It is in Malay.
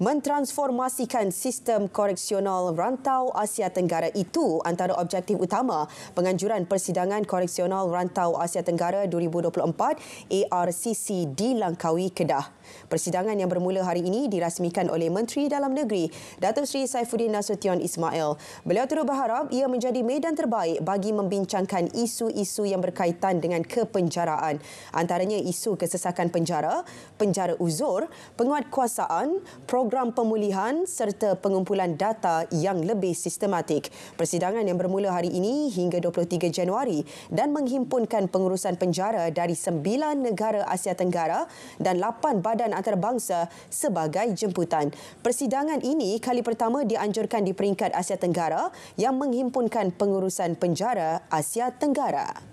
mentransformasikan sistem koreksional rantau Asia Tenggara itu antara objektif utama penganjuran persidangan koreksional rantau Asia Tenggara 2024 ARCC di Langkawi Kedah. Persidangan yang bermula hari ini dirasmikan oleh Menteri Dalam Negeri Datuk Seri Saifuddin Nasution Ismail. Beliau turut berharap ia menjadi medan terbaik bagi membincangkan isu-isu yang berkaitan dengan kepenjaraan. Antaranya isu kesesakan penjara, penjara uzur, penguatkuasaan, program program pemulihan serta pengumpulan data yang lebih sistematik. Persidangan yang bermula hari ini hingga 23 Januari dan menghimpunkan pengurusan penjara dari sembilan negara Asia Tenggara dan lapan badan antarabangsa sebagai jemputan. Persidangan ini kali pertama dianjurkan di peringkat Asia Tenggara yang menghimpunkan pengurusan penjara Asia Tenggara.